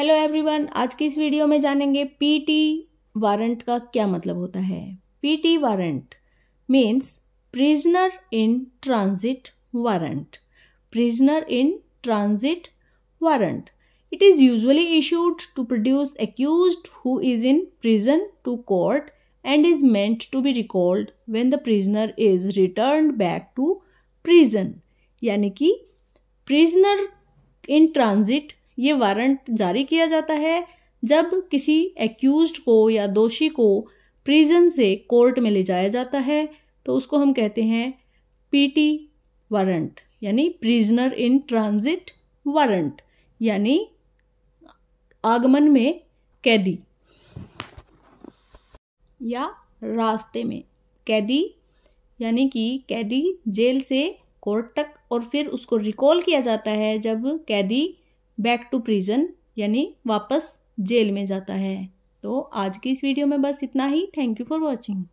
hello everyone आज की इस वीडियो में जानेंगे पीटी वारंट का क्या मतलब होता है PT warrant means prisoner in transit warrant prisoner in transit warrant it is usually issued to produce accuse who is in prison to court and is meant to be recalled when the prisoner is return back to prison यानी कि prisoner in transit ये warrant जारी किया जाता है जब किसी accused को या दोषी को प्रिजन से कोर्ट में ले जाया जाता है तो उसको हम कहते हैं पीटी वारंट यानी प्रिजनर इन ट्रांजिट वारंट यानी आगमन में कैदी या रास्ते में कैदी यानी कि कैदी जेल से कोर्ट तक और फिर उसको रिकॉल किया जाता है जब कैदी बैक टू प्रिजन यानी वापस जेल में जाता है तो आज की इस वीडियो में बस इतना ही थैंक यू फॉर वॉचिंग